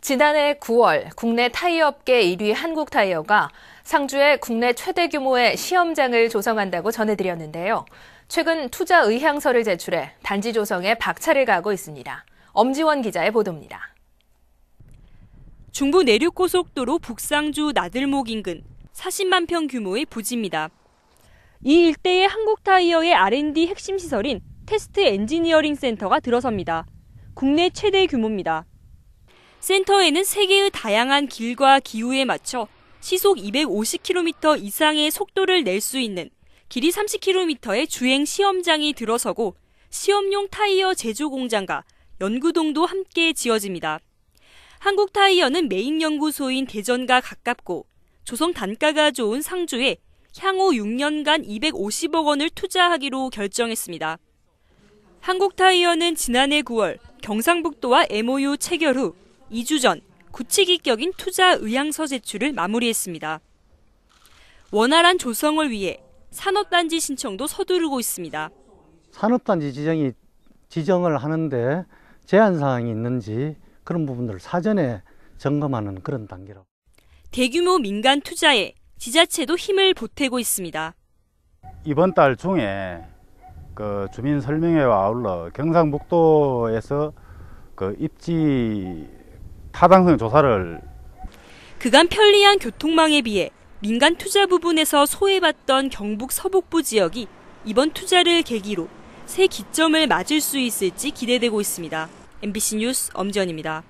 지난해 9월 국내 타이어 업계 1위 한국타이어가 상주에 국내 최대 규모의 시험장을 조성한다고 전해드렸는데요. 최근 투자 의향서를 제출해 단지 조성에 박차를 가하고 있습니다. 엄지원 기자의 보도입니다. 중부 내륙고속도로 북상주 나들목 인근 40만 평 규모의 부지입니다. 이 일대에 한국타이어의 R&D 핵심 시설인 테스트 엔지니어링 센터가 들어섭니다. 국내 최대 규모입니다. 센터에는 세계의 다양한 길과 기후에 맞춰 시속 250km 이상의 속도를 낼 수 있는 길이 30km의 주행 시험장이 들어서고 시험용 타이어 제조 공장과 연구동도 함께 지어집니다. 한국 타이어는 메인 연구소인 대전과 가깝고 조성 단가가 좋은 상주에 향후 6년간 250억 원을 투자하기로 결정했습니다. 한국 타이어는 지난해 9월 경상북도와 MOU 체결 후 2주 전 구치기격인 투자 의향서 제출을 마무리했습니다. 원활한 조성을 위해 산업단지 신청도 서두르고 있습니다. 산업단지 지정이 지정을 하는데 제한 사항이 있는지 그런 부분들을 사전에 점검하는 그런 단계라 대규모 민간 투자에 지자체도 힘을 보태고 있습니다. 이번 달 중에 그 주민 설명회와 아울러 경상북도에서 그 입지 타당성 조사를 그간 편리한 교통망에 비해 민간 투자 부분에서 소외받던 경북 서북부 지역이 이번 투자를 계기로 새 기점을 맞을 수 있을지 기대되고 있습니다. MBC 뉴스 엄지연입니다.